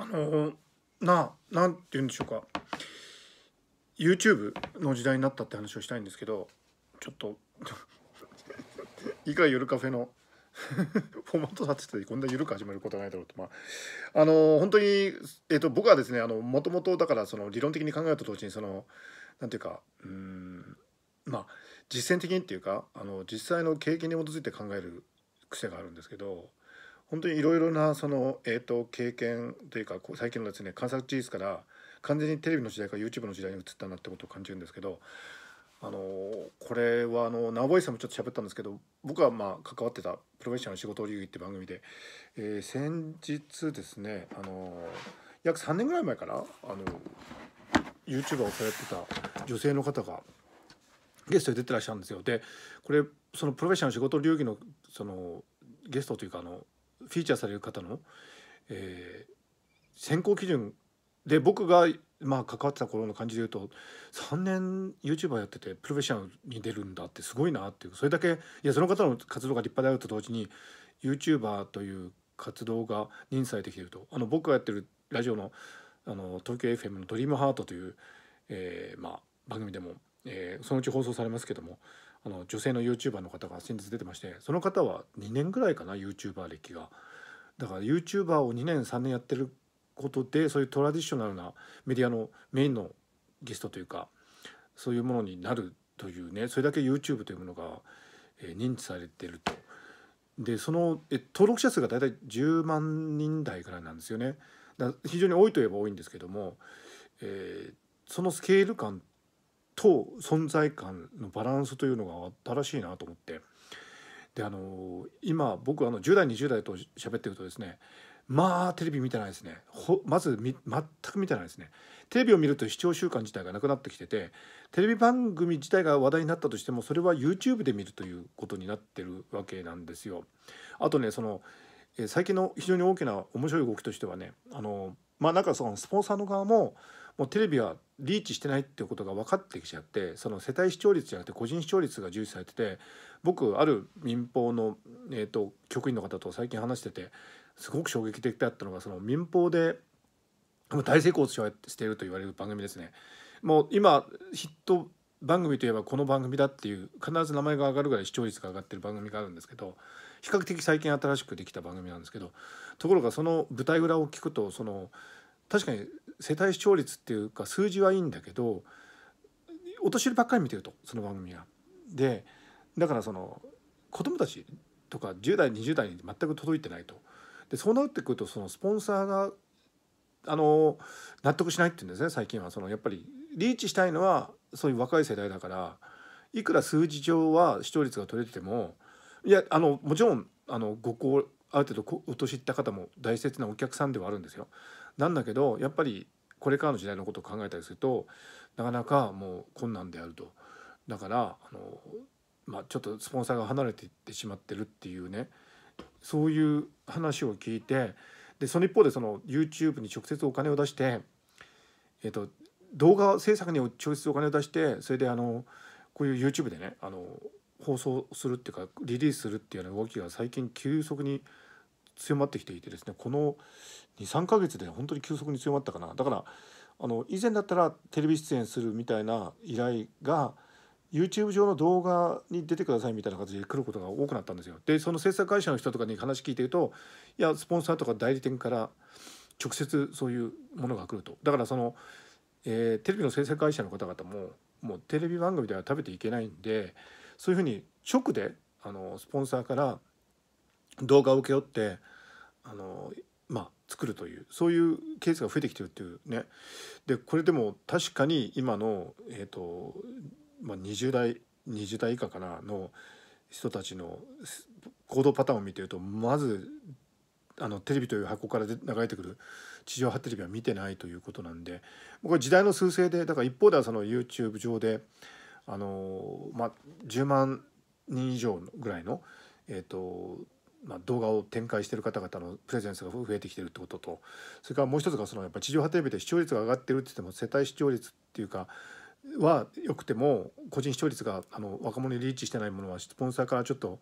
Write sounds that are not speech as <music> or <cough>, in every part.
あのな何て言うんでしょうか YouTube の時代になったって話をしたいんですけどちょっと <laughs> いかゆるカフェの <laughs> フォーマット立ててこんなゆるく始まることはないだろうとまああの本当に、えーと、僕はですねもともとだからその理論的に考えたと同時にその何ていうかうんまあ実践的にっていうかあの実際の経験に基づいて考える癖があるんですけど本当にいろいろなその、えーと、経験というか最近のですね観察事実から完全にテレビの時代から YouTube の時代に移ったなってことを感じるんですけどあのこれはあの直林さんもちょっと喋ったんですけど僕はまあ関わってた「プロフェッショナル仕事流儀」って番組で、えー、先日ですねあの約3年ぐらい前からあの YouTuber をされてた女性の方がゲストで出てらっしゃるんですよ。でこれそのプロフェッショナル仕事流儀のそのゲストというかあのフィーチャーされる方の、えー、選考基準で僕がまあ関わってた頃の感じで言うと3年 YouTuber やっててプロフェッショナルに出るんだってすごいなっていうそれだけいやその方の活動が立派であると同時に YouTuber という活動が認知されてきてるとあの僕がやってるラジオのあの東京 FM の「ドリームハートという、えーまあ、番組でも、えー、そのうち放送されますけどもあの女性の YouTuber の方が先日出てましてその方は2年ぐらいかな YouTuber 歴がだから YouTuber を2年3年やってることでそういうトラディショナルなメディアのメインのゲストというかそういうものになるというねそれだけ YouTube というものが、え認知されてると。でそのえ登録者数が大体10万人台ぐらいなんですよね。だ非常に多いといえば多いんですけども、えー、そのスケール感と存在感のバランスというのが新しいなと思ってであの今僕あの10代20代と喋ってるとですねまあテレビ見てないですねまず全く見てないですねテレビを見ると視聴習慣自体がなくなってきててテレビ番組自体が話題になったとしてもそれは YouTube で見るということになってるわけなんですよあとねその最近の非常に大きな面白い動きとしてはねあのまあなんかそのスポンサーの側ももうテレビはリーチしてないっていうことが分かってきちゃってその世帯視聴率じゃなくて個人視聴率が重視されてて僕ある民放の、えーと、局員の方と最近話しててすごく衝撃的だったのがその民放で大成功していると言われる番組ですね。もう今ヒット番組といえばこの番組だっていう必ず名前が上がるぐらい視聴率が上がってる番組があるんですけど比較的最近新しくできた番組なんですけどところがその舞台裏を聞くとその確かに世帯視聴率っていうか数字はいいんだけどお年寄りばっかり見てるとその番組は。でだからその子供たちとか10代20代に全く届いてないと。でそうなってくるとそのスポンサーがあの納得しないっていうんですね最近はそのやっぱりリーチしたいのはそういう若い世代だからいくら数字上は視聴率が取れててもいやあのもちろんあのご高ある程度お年いった方も大切なお客さんではあるんですよ。なんだけどやっぱりこれからの時代のことを考えたりするとなかなかもう困難であると。だからあの、まあ、ちょっとスポンサーが離れていってしまってるっていうねそういう話を聞いてでその一方でその YouTube に直接お金を出して、えーと、と動画制作に直接お金を出してそれであのこういう YouTube でねあの放送するっていうかリリースするっていうような動きが最近急速に強まってきていてですねこの23か月で本当に急速に強まったかなだからあの以前だったらテレビ出演するみたいな依頼が YouTube 上の動画に出てくださいみたいな形で来ることが多くなったんですよ。でその制作会社の人とかに話聞いてるといやスポンサーとか代理店から直接そういうものが来ると。だからそのえー、テレビの制作会社の方々ももうテレビ番組では食べていけないんでそういうふうに直であのスポンサーから動画を請け負ってあの、まあ、作るというそういうケースが増えてきてるっていうねでこれでも確かに今の、えーとまあ、20代20代以下かなの人たちの行動パターンを見てるとまずあのテレビという箱から流れてくる地上波テレビは見てないということなんでこれ時代の趨勢でだから一方ではその YouTube 上であの、まあ、10万人以上ぐらいの、えーとまあ、動画を展開してる方々のプレゼンスが増えてきてるってこととそれからもう一つがそのやっぱ地上波テレビで視聴率が上がってるって言っても世帯視聴率っていうかは良くても個人視聴率があの若者にリーチしてないものはスポンサーからちょっと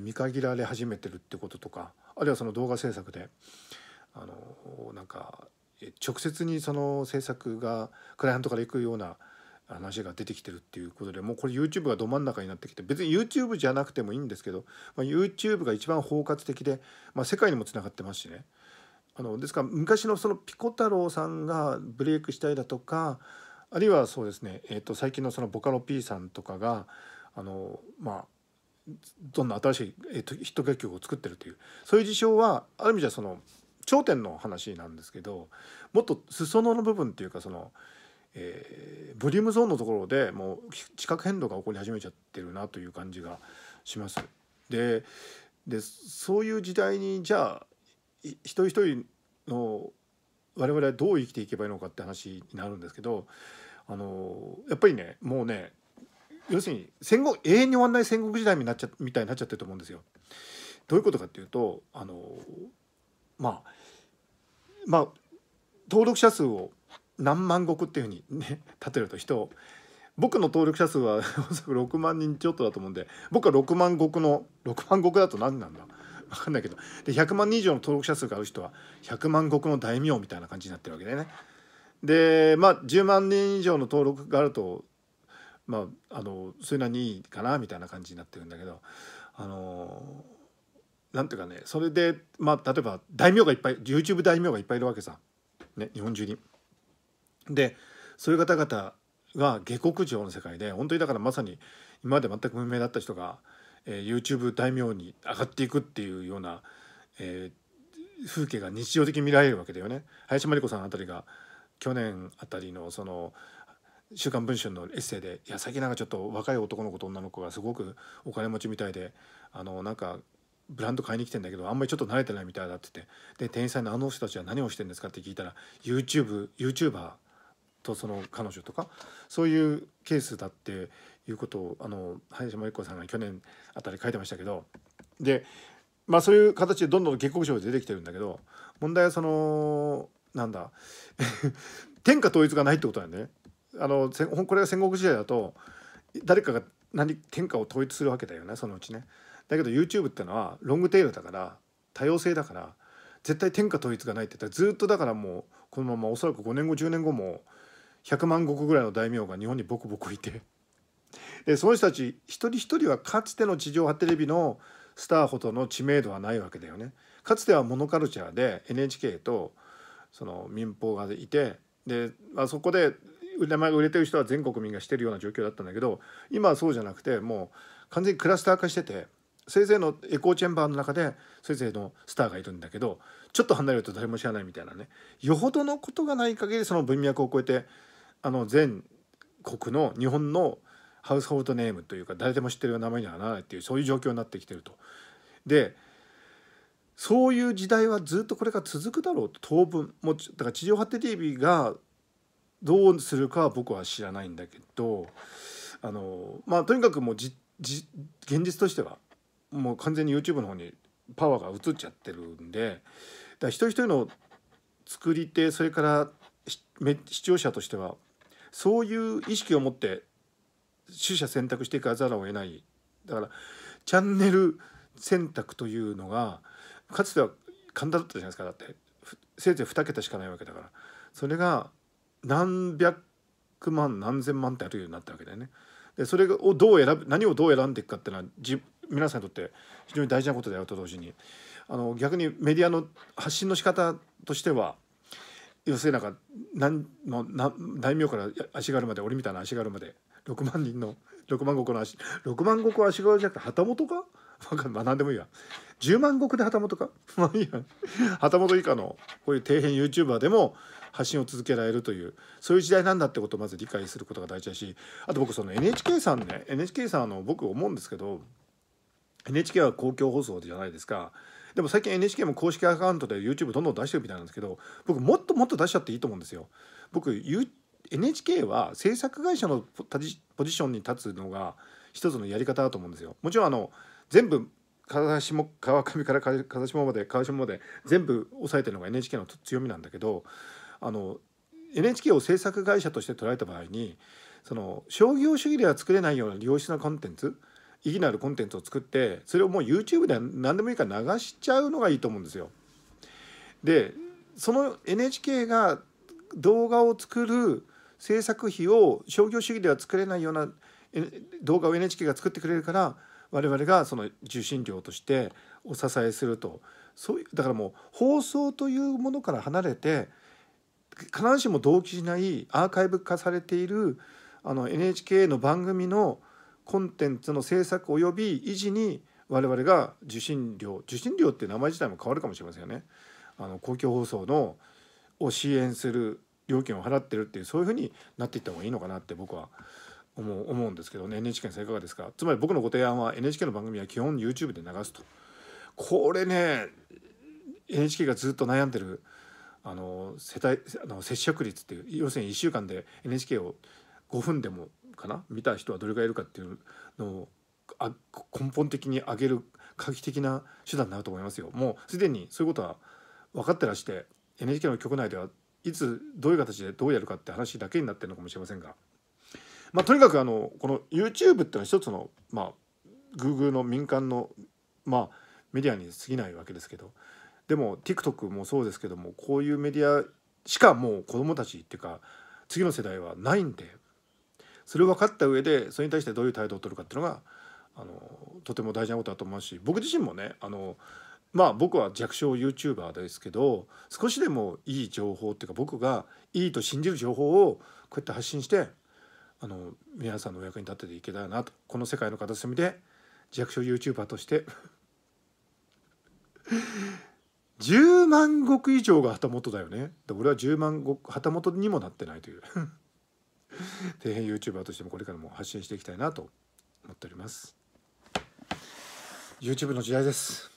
見限られ始めてるってこととかあるいはその動画制作であのなんか直接にその制作がクライアントから行くような話が出てきてるっていうことでもうこれ YouTube がど真ん中になってきて別に YouTube じゃなくてもいいんですけど、まあ、YouTube が一番包括的で、まあ、世界にもつながってますしねあのですから昔のそのピコ太郎さんがブレイクしたいだとかあるいはそうですね、えー、と最近のそのボカロ P さんとかがあのまあどんな新しい、えー、とヒット楽曲を作ってるというそういう事象はある意味じゃその頂点の話なんですけどもっと裾野の部分っていうかその、えー、ボリュームゾーンのところでもう地殻変動が起こり始めちゃってるなという感じがします。ででそういう時代にじゃあ一人一人の我々はどう生きていけばいいのかって話になるんですけどあのやっぱりねもうね要するに戦後永遠に終わらない戦国時代になっちゃみたいになっちゃってると思うんですよ。どういうことかっていうとあのまあまあ登録者数を何万石っていうふうにね立てると人僕の登録者数はおそらく6万人ちょっとだと思うんで僕は6万石の6万石だと何なんだ分かんないけどで100万人以上の登録者数がある人は100万石の大名みたいな感じになってるわけでね。でまあ10万人以上の登録があるとまああのそれなりにいいかなみたいな感じになってるんだけどあのなんていうかねそれでまあ例えば大名がいっぱい YouTube 大名がいっぱいいるわけさ、ね、日本中に。でそういう方々が下克上の世界で本当にだからまさに今まで全く無名だった人が、えー、YouTube 大名に上がっていくっていうような、えー、風景が日常的に見られるわけだよね。林真理子さんあたりが去年あたりのその「週刊文春」のエッセイで「いや最近なんかちょっと若い男の子と女の子がすごくお金持ちみたいであのなんかブランド買いに来てんだけどあんまりちょっと慣れてないみたいだ」って言ってで店員さんに「あの人たちは何をしてんですか?」って聞いたら YouTube YouTuber とその彼女とかそういうケースだっていうことをあの林真由子さんが去年あたり書いてましたけどでまあそういう形でどんどん下克上で出てきてるんだけど問題はそのなんだ <laughs> 天下統一がないってことなよねあのこれが戦国時代だと誰かが何天下を統一するわけだよねそのうちね。だけど YouTube ってのはロングテールだから多様性だから絶対天下統一がないって言ったらずっとだからもうこのままおそらく5年後10年後も100万石ぐらいの大名が日本にボコボコいてでその人たち一人一人はかつての地上波テレビのスターほどの知名度はないわけだよね。かつてはモノカルチャーで NHK とその民放がいてで、まあ、そこで名前が売れてる人は全国民がしてるような状況だったんだけど今はそうじゃなくてもう完全にクラスター化してて先生のエコーチェンバーの中で先生のスターがいるんだけどちょっと離れると誰も知らないみたいなねよほどのことがない限りその文脈を超えてあの全国の日本のハウスホールドネームというか誰でも知ってるような名前にはならないっていうそういう状況になってきてると。でそういう時代はずっとこれから続くだろうと当分もうだから地上波テレビがどうするかは僕は知らないんだけどあのまあとにかくもうじじ現実としてはもう完全に YouTube の方にパワーが移っちゃってるんでだ一人一人の作り手それから視聴者としてはそういう意識を持って取捨選択していかざるを得ないだからチャンネル選択というのがかつては簡単だったじゃないですかだってせいぜい2桁しかないわけだからそれが何百万何千万ってあるようになったわけだよね。でそれをどう選ぶ何をどう選んでいくかっていうのは皆さんにとって非常に大事なことであると同時にあの逆にメディアの発信の仕方としては要するになんか何の大名から足軽まで俺みたいな足軽まで6万人の6万石の足6万石は足軽じゃなくて旗本か分かんまあ何でもいいや10万石で旗本か <laughs> まあいいや旗本以下のこういう底辺 YouTuber でも発信を続けられるというそういう時代なんだってことをまず理解することが大事だしあと僕その NHK さんね NHK さんあの僕思うんですけど NHK は公共放送じゃないですか。でも最近 NHK も公式アカウントで YouTube どんどん出してるみたいなんですけど僕もっともっと出しちゃっていいと思うんですよ。僕 NHK は制作会社のポジションに立つのが一つのやり方だと思うんですよ。もちろんあの全部川上から風下まで川下まで全部抑えてるのが NHK の強みなんだけどあの NHK を制作会社として捉えた場合にその商業主義では作れないような良質なコンテンツ意義のあるコンテンツを作ってそれをもう YouTube で何でもいいから流しちゃうのがいいと思うんですよ。でその NHK が動画を作る制作費を商業主義では作れないような動画を NHK が作ってくれるから我々がその受信料としてお支えするとそういうだからもう放送というものから離れて必ずしも同期しないアーカイブ化されているあの NHK の番組のコンテンツの制作及び維持に我々が受信料受信料って名前自体も変わるかもしれませんよね。あの公共放送のを支援する料金を払ってるっていうそういうふうになっていった方がいいのかなって僕は思う思うんですけどね NHK さんいかがですかつまり僕のご提案は NHK の番組は基本 YouTube で流すとこれね NHK がずっと悩んでるあの世帯あの接触率っていう要するに1週間で NHK を5分でもかな見た人はどれがらいいるかっていうのをあ根本的に上げる画期的な手段になると思いますよ。もうすでにそういうことは分かってらして NHK の局内ではいつどういう形でどうやるかって話だけになってるのかもしれませんが、まあ、とにかくあのこの YouTube っていうのは一つの、まあ、Google の民間の、まあ、メディアに過ぎないわけですけどでも TikTok もそうですけどもこういうメディアしかもう子どもたちっていうか次の世代はないんでそれを分かった上でそれに対してどういう態度を取るかっていうのがあのとても大事なことだと思うし僕自身もねあのまあ僕は弱小 YouTuber ですけど少しでもいい情報っていうか僕がいいと信じる情報をこうやって発信してあの皆さんのお役に立てていけたらなとこの世界の片隅で弱小 YouTuber として <laughs> 10万石以上が旗本だよね俺は10万石旗本にもなってないという <laughs> 底辺 YouTuber としてもこれからも発信していきたいなと思っております YouTube の時代です